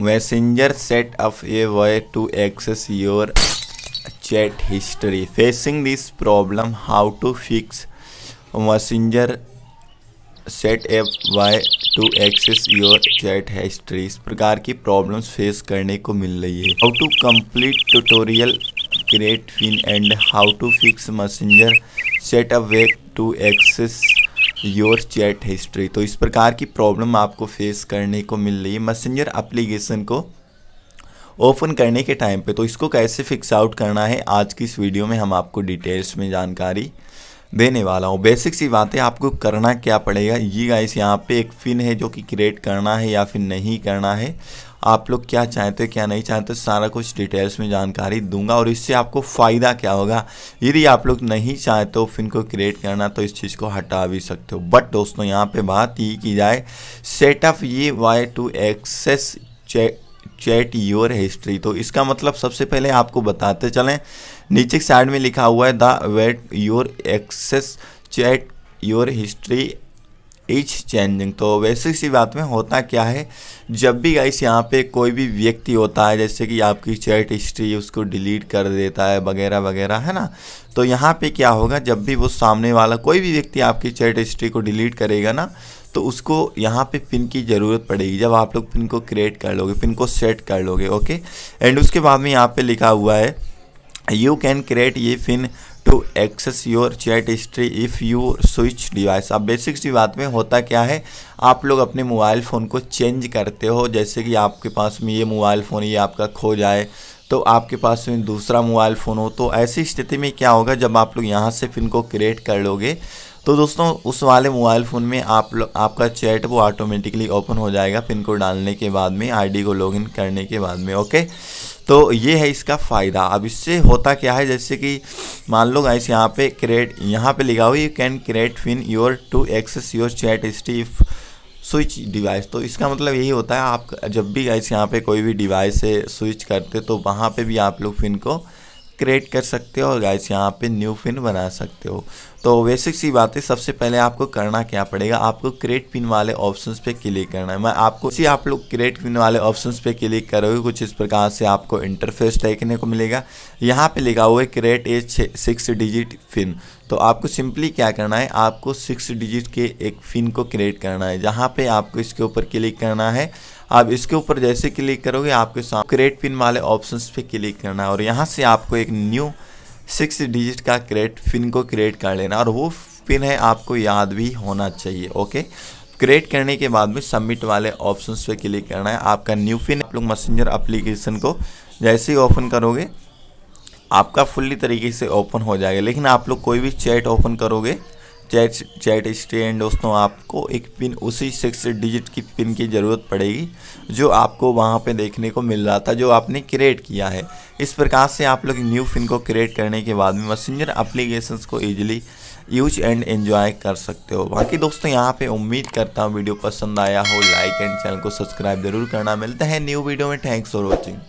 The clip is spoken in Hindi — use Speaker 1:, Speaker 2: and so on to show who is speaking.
Speaker 1: messenger set up a way to access your chat history facing this problem how to fix messenger set up why to access your chat history इस प्रकार की प्रॉब्लम्स फेस करने को मिल रही है how to complete tutorial create pin and how to fix messenger set up way to access your chat history तो इस प्रकार की प्रॉब्लम आपको फेस करने को मिल रही है मैसेंजर एप्लीकेशन को ओपन करने के टाइम पे तो इसको कैसे फिक्स आउट करना है आज की इस वीडियो में हम आपको डिटेल्स में जानकारी देने वाला हूँ बेसिक सी बातें आपको करना क्या पड़ेगा ये गाइस यहाँ पे एक फिन है जो कि क्रिएट करना है या फिर नहीं करना है आप लोग क्या चाहते क्या नहीं चाहते सारा कुछ डिटेल्स में जानकारी दूंगा और इससे आपको फ़ायदा क्या होगा यदि आप लोग नहीं चाहते हो फिन को क्रिएट करना तो इस चीज़ को हटा भी सकते हो बट दोस्तों यहाँ पे बात ये की जाए सेटअप ये why to access check chat your history तो इसका मतलब सबसे पहले आपको बताते चलें नीचे साइड में लिखा हुआ है the wait your access chat your history is changing तो वैसे सी बात में होता क्या है जब भी गाइस यहाँ पे कोई भी व्यक्ति होता है जैसे कि आपकी चैट हिस्ट्री उसको डिलीट कर देता है वगैरह वगैरह है ना तो यहाँ पे क्या होगा जब भी वो सामने वाला कोई भी व्यक्ति आपकी चैट हिस्ट्री को डिलीट करेगा ना तो उसको यहाँ पे पिन की ज़रूरत पड़ेगी जब आप लोग पिन को क्रिएट कर लोगे पिन को सेट कर लोगे ओके एंड उसके बाद में यहाँ पर लिखा हुआ है you can create a pin to access your chat history if you switch device अब बेसिक्स की बात में होता क्या है आप लोग अपने मोबाइल फ़ोन को चेंज करते हो जैसे कि आपके पास में ये मोबाइल फ़ोन ये आपका खो जाए तो आपके पास में दूसरा मोबाइल फ़ोन हो तो ऐसी स्थिति में क्या होगा जब आप लोग यहाँ से फिर को क्रिएट कर लोगे तो दोस्तों उस वाले मोबाइल फ़ोन में आप लोग आपका चैट वो ऑटोमेटिकली ओपन हो जाएगा पिन को डालने के बाद में आईडी को लॉगिन करने के बाद में ओके तो ये है इसका फ़ायदा अब इससे होता क्या है जैसे कि मान लो गाइस यहाँ पे क्रिएट यहाँ पे लिखा हुआ you can create pin your to access your chat history if switch device तो इसका मतलब यही होता है आप जब भी गाइस यहाँ पे कोई भी डिवाइस से स्विच करते तो वहाँ पे भी आप लोग फिन को क्रिएट कर सकते हो और गाइस यहाँ पे न्यू फिन बना सकते हो तो वैसे सी बात है सबसे पहले आपको करना क्या पड़ेगा आपको क्रेट पिन वाले ऑप्शन पे क्लिक करना है मैं आपको इसी आप लोग क्रेट पिन वाले ऑप्शन पे क्लिक करोगे कुछ इस प्रकार से आपको इंटरफेस देखने को मिलेगा यहाँ पे लिखा हुआ है create a six digit pin तो आपको सिंपली क्या करना है आपको सिक्स डिजिट के एक फिन को क्रिएट करना है जहाँ पे आपको इसके ऊपर क्लिक करना है आप इसके ऊपर जैसे क्लिक करोगे आपके सामने क्रिएट पिन वाले ऑप्शंस पे क्लिक करना है और यहाँ से आपको एक न्यू सिक्स डिजिट का क्रेट पिन को क्रिएट कर लेना और वो पिन है आपको याद भी होना चाहिए ओके क्रिएट करने के बाद में सबमिट वाले ऑप्शन पे क्लिक करना है आपका न्यू पिन आप लोग मैसेंजर अप्लीकेशन को जैसे ही ओपन करोगे आपका फुल्ली तरीके से ओपन हो जाएगा लेकिन आप लोग कोई भी चैट ओपन करोगे चैट चैट स्टैंड दोस्तों आपको एक पिन उसी सिक्स डिजिट की पिन की ज़रूरत पड़ेगी जो आपको वहाँ पे देखने को मिल रहा था जो आपने क्रिएट किया है इस प्रकार से आप लोग न्यू फिन को क्रिएट करने के बाद में मैसेंजर अप्लीकेशन को ईजिली यूज एंड एंजॉय कर सकते हो बाकी दोस्तों यहाँ पे उम्मीद करता हूँ वीडियो पसंद आया हो लाइक एंड चैनल को सब्सक्राइब जरूर करना मिलता है न्यू वीडियो में थैंक्स फॉर वॉचिंग